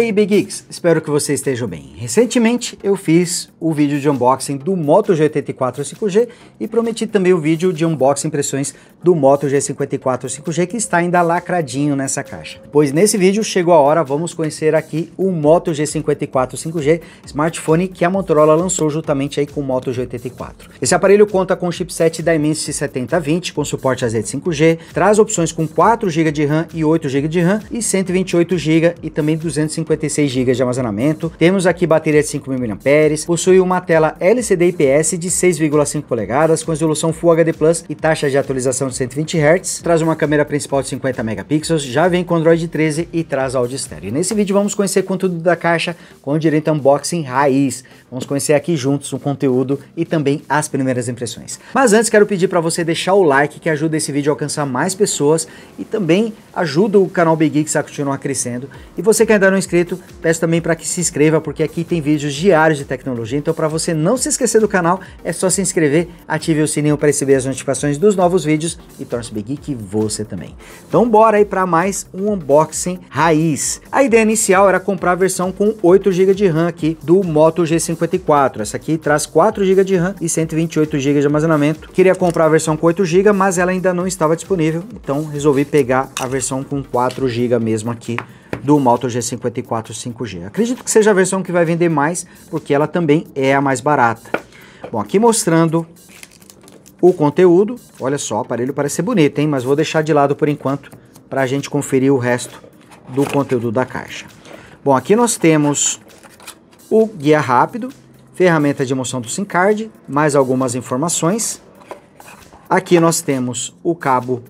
aí, Big Geeks? Espero que você esteja bem. Recentemente eu fiz o vídeo de unboxing do Moto G84 5G e prometi também o vídeo de unboxing impressões do Moto G54 5G que está ainda lacradinho nessa caixa. Pois nesse vídeo chegou a hora, vamos conhecer aqui o Moto G54 5G, smartphone que a Motorola lançou juntamente aí com o Moto G84. Esse aparelho conta com o chipset da Dimensity 7020 com suporte a Z5G, traz opções com 4 GB de RAM e 8 GB de RAM e 128 GB e também 250 256 GB de armazenamento, temos aqui bateria de 5.000 mAh, possui uma tela LCD IPS de 6,5 polegadas com resolução Full HD Plus e taxa de atualização de 120 Hz, traz uma câmera principal de 50 megapixels, já vem com Android 13 e traz áudio estéreo. E nesse vídeo vamos conhecer conteúdo da caixa com direito a unboxing raiz. Vamos conhecer aqui juntos o conteúdo e também as primeiras impressões. Mas antes quero pedir para você deixar o like que ajuda esse vídeo a alcançar mais pessoas e também ajuda o canal Big Geeks a continuar crescendo. E você que ainda não é inscrito, peço também para que se inscreva, porque aqui tem vídeos diários de tecnologia. Então, para você não se esquecer do canal, é só se inscrever, ative o sininho para receber as notificações dos novos vídeos e torce Big Geek você também. Então, bora aí para mais um unboxing raiz. A ideia inicial era comprar a versão com 8 GB de RAM aqui do Moto G54. Essa aqui traz 4 GB de RAM e 128 GB de armazenamento. Queria comprar a versão com 8 GB, mas ela ainda não estava disponível, então resolvi pegar a versão com 4 GB mesmo aqui do Moto G54 5G. Acredito que seja a versão que vai vender mais, porque ela também é a mais barata. Bom, aqui mostrando o conteúdo, olha só, o aparelho parece ser bonito, hein? Mas vou deixar de lado por enquanto, para a gente conferir o resto do conteúdo da caixa. Bom, aqui nós temos o guia rápido, ferramenta de emoção do SIM card, mais algumas informações. Aqui nós temos o cabo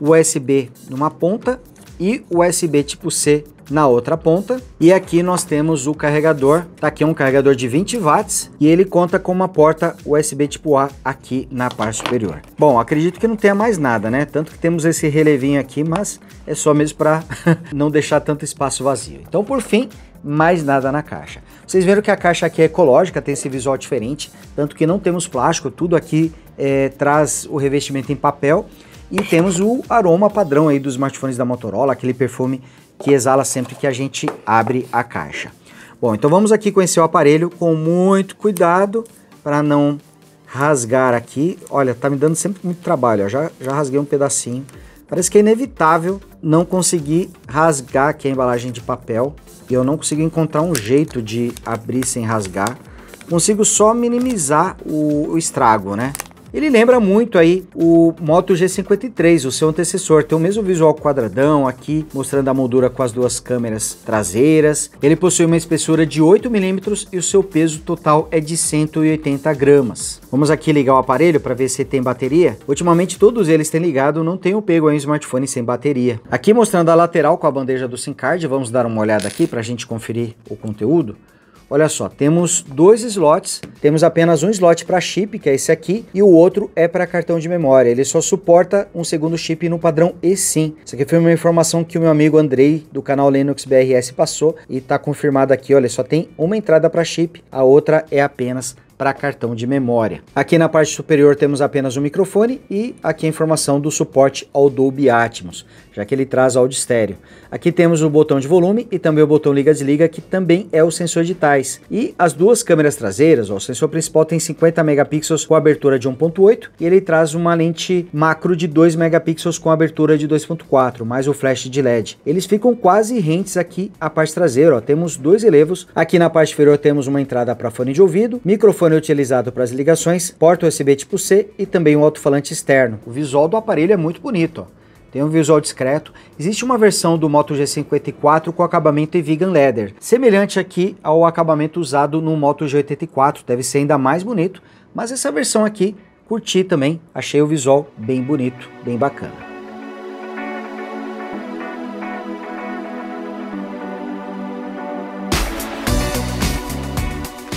USB numa ponta e USB tipo C na outra ponta. E aqui nós temos o carregador, tá aqui é um carregador de 20 watts e ele conta com uma porta USB tipo A aqui na parte superior. Bom, acredito que não tenha mais nada, né? Tanto que temos esse relevinho aqui, mas é só mesmo para não deixar tanto espaço vazio. Então, por fim, mais nada na caixa. Vocês viram que a caixa aqui é ecológica, tem esse visual diferente, tanto que não temos plástico, tudo aqui é, traz o revestimento em papel e temos o aroma padrão aí dos smartphones da Motorola, aquele perfume que exala sempre que a gente abre a caixa. Bom, então vamos aqui conhecer o aparelho com muito cuidado para não rasgar aqui. Olha, tá me dando sempre muito trabalho, ó. já, já rasguei um pedacinho. Parece que é inevitável não conseguir rasgar aqui a embalagem de papel e eu não consigo encontrar um jeito de abrir sem rasgar. Consigo só minimizar o, o estrago, né? Ele lembra muito aí o Moto G53, o seu antecessor. Tem o mesmo visual quadradão aqui, mostrando a moldura com as duas câmeras traseiras. Ele possui uma espessura de 8 milímetros e o seu peso total é de 180 gramas. Vamos aqui ligar o aparelho para ver se tem bateria. Ultimamente todos eles têm ligado, não tenho pego aí um smartphone sem bateria. Aqui mostrando a lateral com a bandeja do SIM card, vamos dar uma olhada aqui para a gente conferir o conteúdo. Olha só, temos dois slots, temos apenas um slot para chip, que é esse aqui, e o outro é para cartão de memória. Ele só suporta um segundo chip no padrão eSIM. Isso aqui foi uma informação que o meu amigo Andrei, do canal Linux BRS, passou e está confirmado aqui. Olha, só tem uma entrada para chip, a outra é apenas para cartão de memória. Aqui na parte superior temos apenas o um microfone e aqui a informação do suporte ao Dolby Atmos, já que ele traz áudio estéreo. Aqui temos o botão de volume e também o botão liga-desliga, que também é o sensor digitais. E as duas câmeras traseiras, ó, o sensor principal tem 50 megapixels com abertura de 1.8 e ele traz uma lente macro de 2 megapixels com abertura de 2.4, mais o flash de LED. Eles ficam quase rentes aqui à parte traseira, ó. temos dois elevos. Aqui na parte inferior temos uma entrada para fone de ouvido, microfone telefone é utilizado para as ligações, porta USB tipo C e também um alto-falante externo. O visual do aparelho é muito bonito. Ó tem um visual discreto. Existe uma versão do Moto G54 com acabamento em vegan leather, semelhante aqui ao acabamento usado no Moto G84, deve ser ainda mais bonito, mas essa versão aqui curti também, achei o visual bem bonito, bem bacana.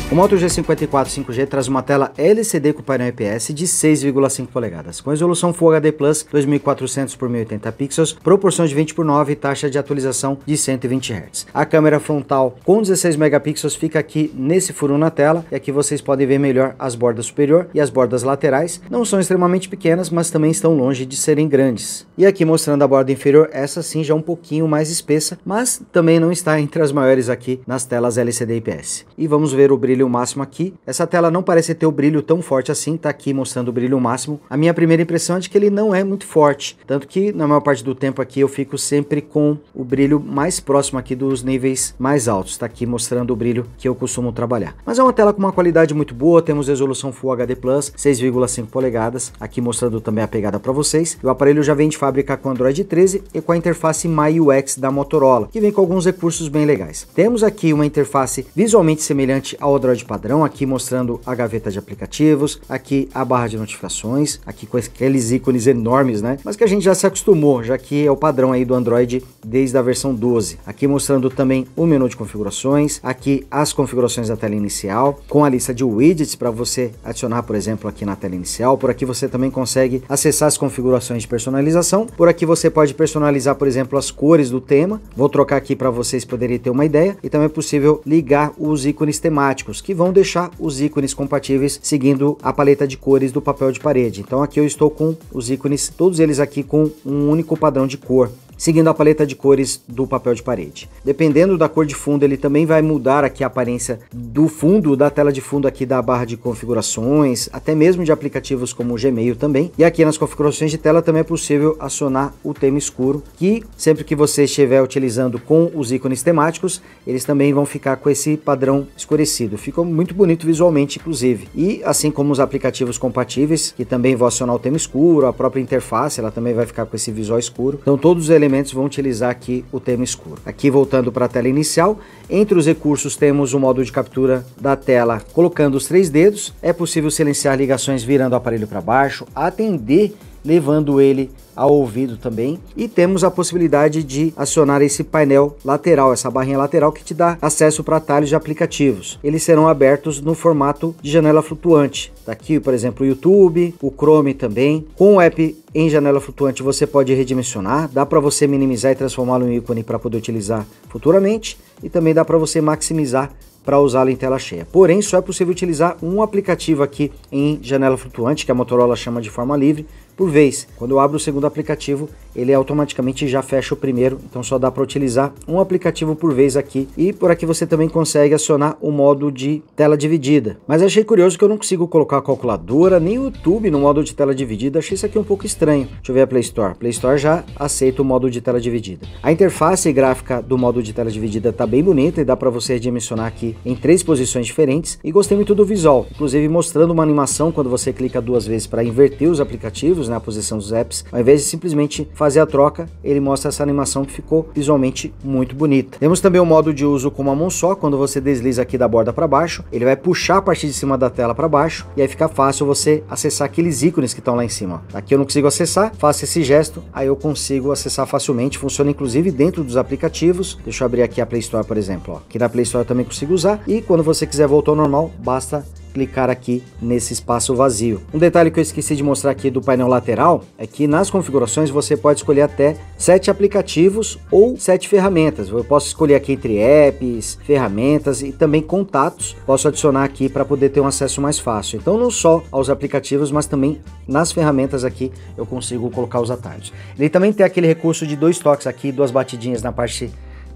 O Moto G54 5G traz uma tela LCD com painel IPS de 6,5 polegadas, com resolução Full HD Plus 2400 por 1080 pixels, proporção de 20 por 9 e taxa de atualização de 120 Hz. A câmera frontal com 16 megapixels fica aqui nesse furo na tela e aqui vocês podem ver melhor as bordas superior e as bordas laterais. Não são extremamente pequenas, mas também estão longe de serem grandes. E aqui mostrando a borda inferior, essa sim já é um pouquinho mais espessa, mas também não está entre as maiores aqui nas telas LCD IPS. E vamos ver o brilho brilho máximo aqui. Essa tela não parece ter o brilho tão forte assim, tá aqui mostrando o brilho máximo. A minha primeira impressão é de que ele não é muito forte, tanto que na maior parte do tempo aqui eu fico sempre com o brilho mais próximo aqui dos níveis mais altos, tá aqui mostrando o brilho que eu costumo trabalhar. Mas é uma tela com uma qualidade muito boa, temos resolução Full HD+, 6,5 polegadas, aqui mostrando também a pegada para vocês. O aparelho já vem de fábrica com Android 13 e com a interface MyUX da Motorola, que vem com alguns recursos bem legais. Temos aqui uma interface visualmente semelhante ao da Android padrão, aqui mostrando a gaveta de aplicativos, aqui a barra de notificações, aqui com aqueles ícones enormes, né? Mas que a gente já se acostumou, já que é o padrão aí do Android desde a versão 12. Aqui mostrando também o menu de configurações, aqui as configurações da tela inicial, com a lista de widgets para você adicionar, por exemplo, aqui na tela inicial. Por aqui você também consegue acessar as configurações de personalização. Por aqui você pode personalizar, por exemplo, as cores do tema. Vou trocar aqui para vocês poderem ter uma ideia. E também é possível ligar os ícones temáticos que vão deixar os ícones compatíveis seguindo a paleta de cores do papel de parede. Então aqui eu estou com os ícones, todos eles aqui com um único padrão de cor seguindo a paleta de cores do papel de parede. Dependendo da cor de fundo, ele também vai mudar aqui a aparência do fundo, da tela de fundo aqui da barra de configurações, até mesmo de aplicativos como o Gmail também. E aqui nas configurações de tela também é possível acionar o tema escuro, que sempre que você estiver utilizando com os ícones temáticos, eles também vão ficar com esse padrão escurecido. Ficou muito bonito visualmente, inclusive. E assim como os aplicativos compatíveis, que também vão acionar o tema escuro, a própria interface, ela também vai ficar com esse visual escuro. Então todos os elementos elementos vão utilizar aqui o tema escuro. Aqui voltando para a tela inicial, entre os recursos temos o modo de captura da tela colocando os três dedos, é possível silenciar ligações virando o aparelho para baixo, atender levando ele ao ouvido também. E temos a possibilidade de acionar esse painel lateral, essa barrinha lateral que te dá acesso para atalhos de aplicativos. Eles serão abertos no formato de janela flutuante. Daqui, tá por exemplo, o YouTube, o Chrome também. Com o app em janela flutuante você pode redimensionar, dá para você minimizar e transformá-lo em ícone para poder utilizar futuramente e também dá para você maximizar para usá-lo em tela cheia. Porém, só é possível utilizar um aplicativo aqui em janela flutuante, que a Motorola chama de forma livre, por vez. Quando eu abro o segundo aplicativo, ele automaticamente já fecha o primeiro, então só dá para utilizar um aplicativo por vez aqui. E por aqui você também consegue acionar o modo de tela dividida. Mas achei curioso que eu não consigo colocar a calculadora nem o YouTube no modo de tela dividida, achei isso aqui um pouco estranho. Deixa eu ver a Play Store. Play Store já aceita o modo de tela dividida. A interface gráfica do modo de tela dividida tá bem bonita e dá para você redimensionar aqui em três posições diferentes. E gostei muito do visual, inclusive mostrando uma animação quando você clica duas vezes para inverter os aplicativos, anos né, na posição dos apps, ao invés de simplesmente fazer a troca, ele mostra essa animação que ficou visualmente muito bonita. Temos também o modo de uso com uma mão só, quando você desliza aqui da borda para baixo, ele vai puxar a partir de cima da tela para baixo e aí fica fácil você acessar aqueles ícones que estão lá em cima. Aqui eu não consigo acessar, faço esse gesto, aí eu consigo acessar facilmente, funciona inclusive dentro dos aplicativos. Deixa eu abrir aqui a Play Store, por exemplo, ó. Aqui na Play Store eu também consigo usar e quando você quiser voltar ao normal, basta clicar aqui nesse espaço vazio. Um detalhe que eu esqueci de mostrar aqui do painel lateral é que nas configurações você pode escolher até sete aplicativos ou sete ferramentas. Eu posso escolher aqui entre apps, ferramentas e também contatos. Posso adicionar aqui para poder ter um acesso mais fácil. Então não só aos aplicativos, mas também nas ferramentas aqui eu consigo colocar os atalhos. Ele também tem aquele recurso de dois toques aqui, duas batidinhas na parte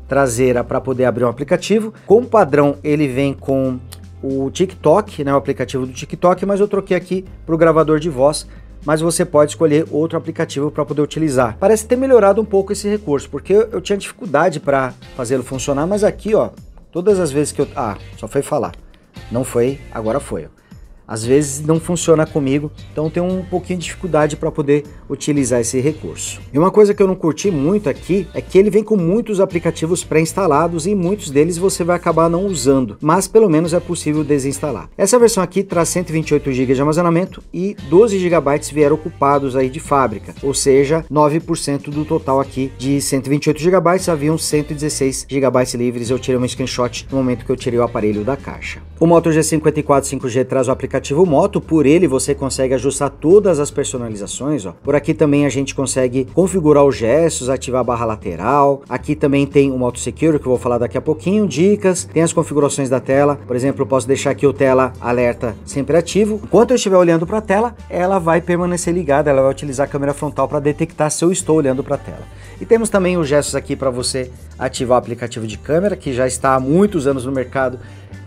traseira para poder abrir um aplicativo. com padrão, ele vem com o TikTok, né, o aplicativo do TikTok, mas eu troquei aqui para o gravador de voz, mas você pode escolher outro aplicativo para poder utilizar. Parece ter melhorado um pouco esse recurso, porque eu tinha dificuldade para fazê-lo funcionar, mas aqui, ó, todas as vezes que eu... Ah, só foi falar. Não foi, agora foi. Ó às vezes não funciona comigo, então tenho um pouquinho de dificuldade para poder utilizar esse recurso. E uma coisa que eu não curti muito aqui é que ele vem com muitos aplicativos pré-instalados e muitos deles você vai acabar não usando, mas pelo menos é possível desinstalar. Essa versão aqui traz 128 GB de armazenamento e 12 GB vieram ocupados aí de fábrica, ou seja, 9% do total aqui de 128 GB haviam 116 GB livres. Eu tirei um screenshot no momento que eu tirei o aparelho da caixa. O Moto G54 5G traz o aplicativo aplicativo Moto, por ele você consegue ajustar todas as personalizações, ó. Por aqui também a gente consegue configurar os gestos, ativar a barra lateral. Aqui também tem o Moto Secure, que eu vou falar daqui a pouquinho, dicas, tem as configurações da tela. Por exemplo, eu posso deixar aqui o tela alerta sempre ativo. Enquanto eu estiver olhando para a tela, ela vai permanecer ligada, ela vai utilizar a câmera frontal para detectar se eu estou olhando para a tela. E temos também os gestos aqui para você ativar o aplicativo de câmera, que já está há muitos anos no mercado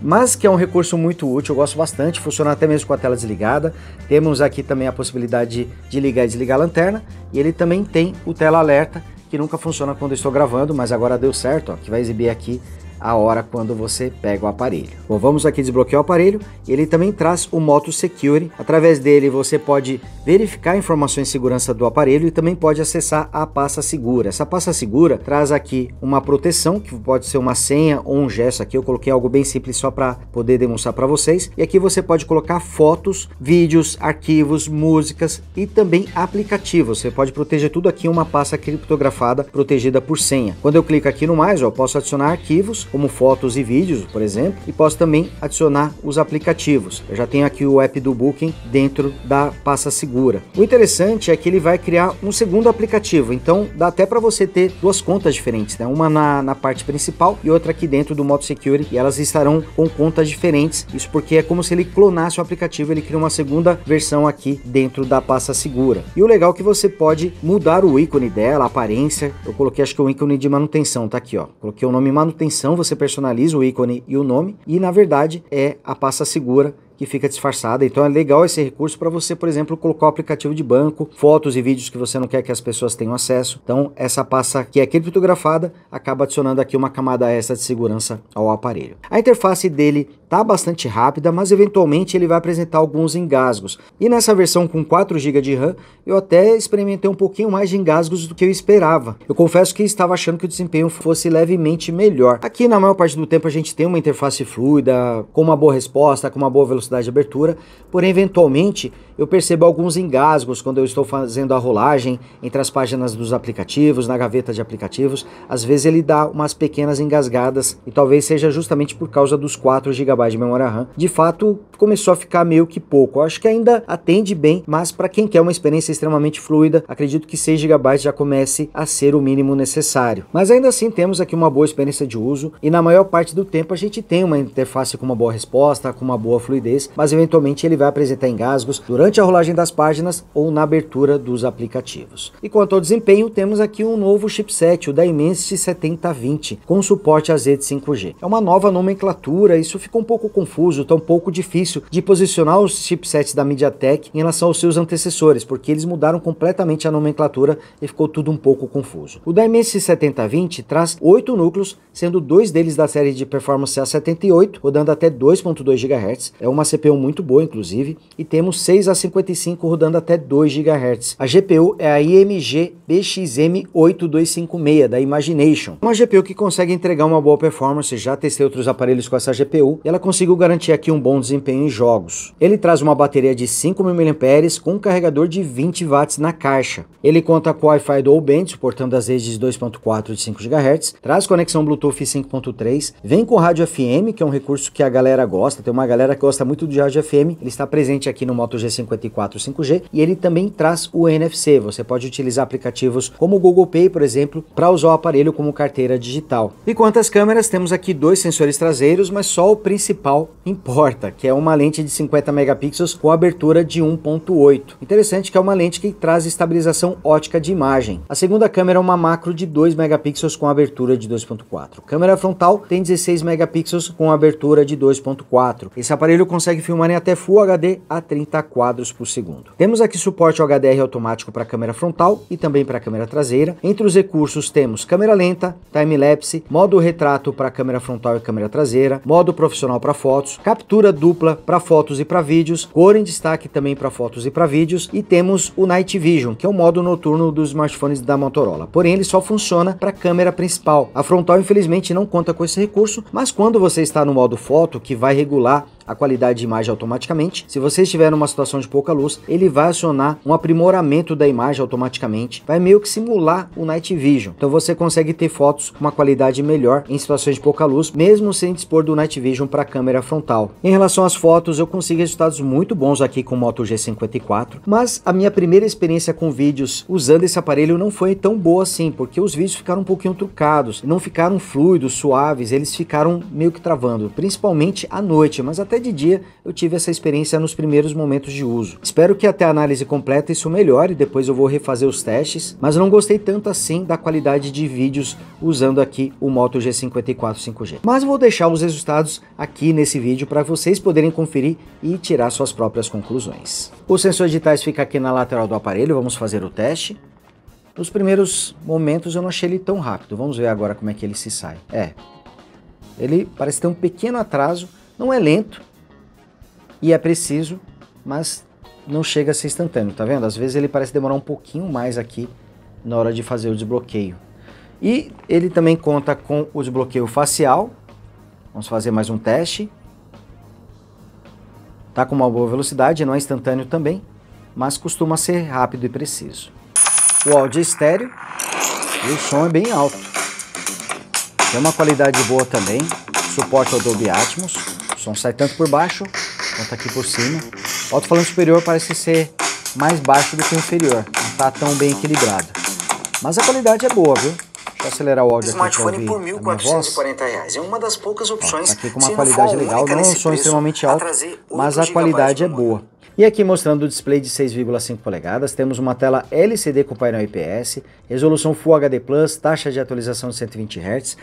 mas que é um recurso muito útil, eu gosto bastante, funciona até mesmo com a tela desligada. Temos aqui também a possibilidade de ligar e desligar a lanterna e ele também tem o tela alerta, que nunca funciona quando eu estou gravando, mas agora deu certo, ó, que vai exibir aqui a hora quando você pega o aparelho. Bom, vamos aqui desbloquear o aparelho. Ele também traz o Moto Secure. Através dele você pode verificar informações de segurança do aparelho e também pode acessar a pasta segura. Essa pasta segura traz aqui uma proteção, que pode ser uma senha ou um gesto. Aqui eu coloquei algo bem simples só para poder demonstrar para vocês. E aqui você pode colocar fotos, vídeos, arquivos, músicas e também aplicativos. Você pode proteger tudo aqui em uma pasta criptografada protegida por senha. Quando eu clico aqui no mais, eu posso adicionar arquivos como fotos e vídeos, por exemplo, e posso também adicionar os aplicativos. Eu já tenho aqui o app do Booking dentro da pasta segura. O interessante é que ele vai criar um segundo aplicativo, então dá até para você ter duas contas diferentes, né? uma na, na parte principal e outra aqui dentro do Moto Security, e elas estarão com contas diferentes. Isso porque é como se ele clonasse o aplicativo, ele cria uma segunda versão aqui dentro da pasta segura. E o legal é que você pode mudar o ícone dela, a aparência. Eu coloquei acho que o ícone de manutenção, tá aqui, ó. Coloquei o nome manutenção você personaliza o ícone e o nome e na verdade é a pasta segura que fica disfarçada. Então é legal esse recurso para você, por exemplo, colocar o aplicativo de banco, fotos e vídeos que você não quer que as pessoas tenham acesso. Então essa pasta que é criptografada acaba adicionando aqui uma camada extra de segurança ao aparelho. A interface dele tá bastante rápida, mas eventualmente ele vai apresentar alguns engasgos. E nessa versão com 4 GB de RAM, eu até experimentei um pouquinho mais de engasgos do que eu esperava. Eu confesso que estava achando que o desempenho fosse levemente melhor. Aqui na maior parte do tempo a gente tem uma interface fluida, com uma boa resposta, com uma boa velocidade velocidade de abertura, porém, eventualmente, eu percebo alguns engasgos quando eu estou fazendo a rolagem entre as páginas dos aplicativos, na gaveta de aplicativos. Às vezes ele dá umas pequenas engasgadas e talvez seja justamente por causa dos 4 GB de memória RAM. De fato, começou a ficar meio que pouco. Eu acho que ainda atende bem, mas para quem quer uma experiência extremamente fluida, acredito que 6 GB já comece a ser o mínimo necessário. Mas ainda assim temos aqui uma boa experiência de uso e na maior parte do tempo a gente tem uma interface com uma boa resposta, com uma boa fluidez mas eventualmente ele vai apresentar engasgos durante a rolagem das páginas ou na abertura dos aplicativos. E quanto ao desempenho, temos aqui um novo chipset, o da Dimensity 7020, com suporte a Z 5G. É uma nova nomenclatura, isso ficou um pouco confuso, tão tá pouco difícil de posicionar os chipsets da MediaTek em relação aos seus antecessores, porque eles mudaram completamente a nomenclatura e ficou tudo um pouco confuso. O Dimensity 7020 traz oito núcleos, sendo dois deles da série de performance A78, rodando até 2.2 GHz. É uma uma CPU muito boa, inclusive, e temos 6 a 55 rodando até 2 GHz. A GPU é a IMG BXM8256 da Imagination. Uma GPU que consegue entregar uma boa performance, já testei outros aparelhos com essa GPU, e ela conseguiu garantir aqui um bom desempenho em jogos. Ele traz uma bateria de 5.000 mAh com um carregador de 20 watts na caixa. Ele conta com Wi-Fi dual band, suportando as redes 2.4 e 5 GHz, traz conexão Bluetooth 5.3, vem com rádio FM, que é um recurso que a galera gosta, tem uma galera que gosta muito muito do Jarge FM, ele está presente aqui no Moto G54 5G e ele também traz o NFC. Você pode utilizar aplicativos como o Google Pay, por exemplo, para usar o aparelho como carteira digital. E quanto às câmeras, temos aqui dois sensores traseiros, mas só o principal importa, que é uma lente de 50 megapixels com abertura de 1.8. Interessante que é uma lente que traz estabilização ótica de imagem. A segunda câmera é uma macro de 2 megapixels com abertura de 2.4. Câmera frontal tem 16 megapixels com abertura de 2.4. Esse aparelho consegue consegue filmar em até Full HD a 30 quadros por segundo. Temos aqui suporte ao HDR automático para câmera frontal e também para câmera traseira. Entre os recursos temos câmera lenta, time-lapse, modo retrato para câmera frontal e câmera traseira, modo profissional para fotos, captura dupla para fotos e para vídeos, cor em destaque também para fotos e para vídeos e temos o Night Vision, que é o modo noturno dos smartphones da Motorola. Porém, ele só funciona para câmera principal. A frontal infelizmente não conta com esse recurso, mas quando você está no modo foto, que vai regular a qualidade de imagem automaticamente. Se você estiver numa situação de pouca luz, ele vai acionar um aprimoramento da imagem automaticamente, vai meio que simular o Night Vision. Então você consegue ter fotos com uma qualidade melhor em situações de pouca luz, mesmo sem dispor do Night Vision para a câmera frontal. Em relação às fotos, eu consigo resultados muito bons aqui com o Moto G54, mas a minha primeira experiência com vídeos usando esse aparelho não foi tão boa assim, porque os vídeos ficaram um pouquinho trucados, não ficaram fluidos, suaves, eles ficaram meio que travando, principalmente à noite, mas até até de dia eu tive essa experiência nos primeiros momentos de uso. Espero que até a análise completa isso melhore, depois eu vou refazer os testes, mas não gostei tanto assim da qualidade de vídeos usando aqui o Moto G54 5G. Mas vou deixar os resultados aqui nesse vídeo para vocês poderem conferir e tirar suas próprias conclusões. O sensor digitais fica aqui na lateral do aparelho, vamos fazer o teste. Nos primeiros momentos eu não achei ele tão rápido, vamos ver agora como é que ele se sai. É, ele parece ter um pequeno atraso, não é lento e é preciso, mas não chega a ser instantâneo, tá vendo? Às vezes ele parece demorar um pouquinho mais aqui na hora de fazer o desbloqueio. E ele também conta com o desbloqueio facial. Vamos fazer mais um teste. Tá com uma boa velocidade, não é instantâneo também, mas costuma ser rápido e preciso. O áudio é estéreo e o som é bem alto. Tem uma qualidade boa também, suporte ao Dolby Atmos, som sai tanto por baixo quanto aqui por cima. O alto-falante superior parece ser mais baixo do que o inferior, não está tão bem equilibrado. Mas a qualidade é boa, viu? Deixa eu acelerar o áudio Smartphone aqui para ouvir por 1440 reais. É uma das poucas opções. Ó, tá aqui com uma qualidade legal, não um som extremamente alto, mas a qualidade é boa. E aqui mostrando o display de 6,5 polegadas, temos uma tela LCD com painel IPS, resolução Full HD+, taxa de atualização de 120 Hz,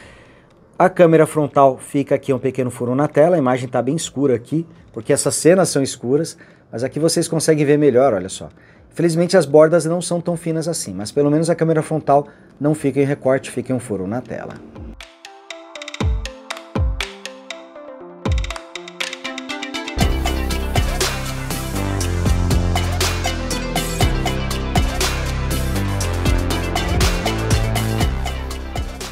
a câmera frontal fica aqui é um pequeno furo na tela, a imagem está bem escura aqui, porque essas cenas são escuras, mas aqui vocês conseguem ver melhor, olha só. Felizmente as bordas não são tão finas assim, mas pelo menos a câmera frontal não fica em recorte, fica em um furo na tela.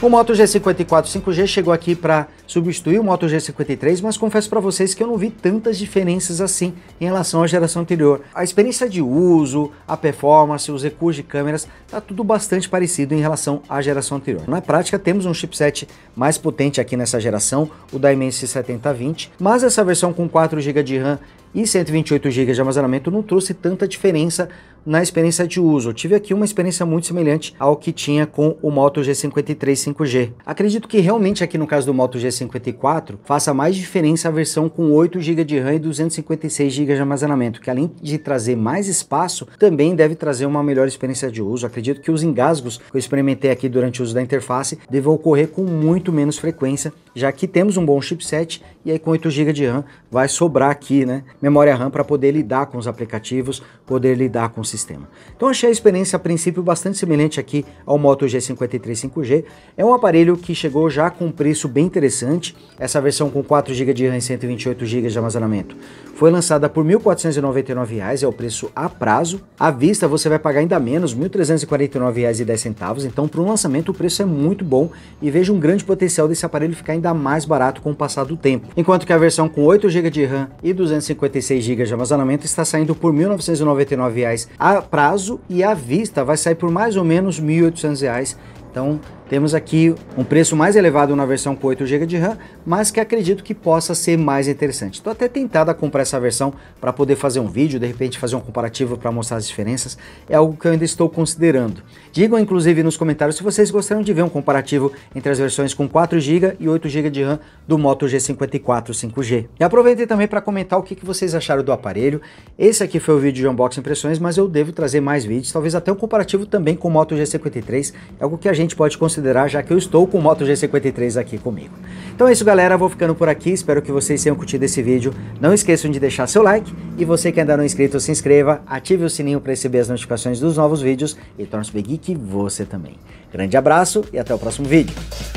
O Moto G54 5G chegou aqui para substituir o Moto G53, mas confesso para vocês que eu não vi tantas diferenças assim em relação à geração anterior. A experiência de uso, a performance, os recursos de câmeras, tá tudo bastante parecido em relação à geração anterior. Na prática, temos um chipset mais potente aqui nessa geração, o Dimensity 7020, mas essa versão com 4 GB de RAM e 128 GB de armazenamento não trouxe tanta diferença na experiência de uso. Eu tive aqui uma experiência muito semelhante ao que tinha com o Moto G53 5G. Acredito que realmente aqui no caso do Moto G54 faça mais diferença a versão com 8 GB de RAM e 256 GB de armazenamento, que além de trazer mais espaço, também deve trazer uma melhor experiência de uso. Acredito que os engasgos que eu experimentei aqui durante o uso da interface devam ocorrer com muito menos frequência, já que temos um bom chipset e aí com 8 GB de RAM vai sobrar aqui, né? memória RAM para poder lidar com os aplicativos, poder lidar com o sistema. Então achei a experiência a princípio bastante semelhante aqui ao Moto G53 5G. É um aparelho que chegou já com um preço bem interessante. Essa versão com 4 GB de RAM e 128 GB de armazenamento foi lançada por R$ 1.499, é o preço a prazo. À vista você vai pagar ainda menos, R$ 1.349,10. Então para um lançamento o preço é muito bom e vejo um grande potencial desse aparelho ficar ainda mais barato com o passar do tempo. Enquanto que a versão com 8 GB de RAM e 250 256 GB de armazenamento está saindo por R$ 1.999 a prazo e à vista vai sair por mais ou menos R$ 1.800. Então temos aqui um preço mais elevado na versão com 8 GB de RAM, mas que acredito que possa ser mais interessante. Estou até tentado a comprar essa versão para poder fazer um vídeo, de repente fazer um comparativo para mostrar as diferenças, é algo que eu ainda estou considerando. Digam inclusive nos comentários se vocês gostariam de ver um comparativo entre as versões com 4 GB e 8 GB de RAM do Moto G54 5G. E aproveitei também para comentar o que, vocês acharam do aparelho. Esse aqui foi o vídeo de unboxing impressões, mas eu devo trazer mais vídeos, talvez até um comparativo também com o Moto G53, é algo que a gente pode considerar considerar, já que eu estou com o Moto G53 aqui comigo. Então é isso galera, vou ficando por aqui, espero que vocês tenham curtido esse vídeo. Não esqueçam de deixar seu like e você que ainda não é inscrito, se inscreva, ative o sininho para receber as notificações dos novos vídeos e torne-se Geek você também. Grande abraço e até o próximo vídeo.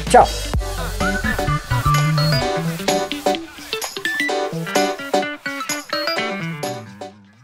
Tchau!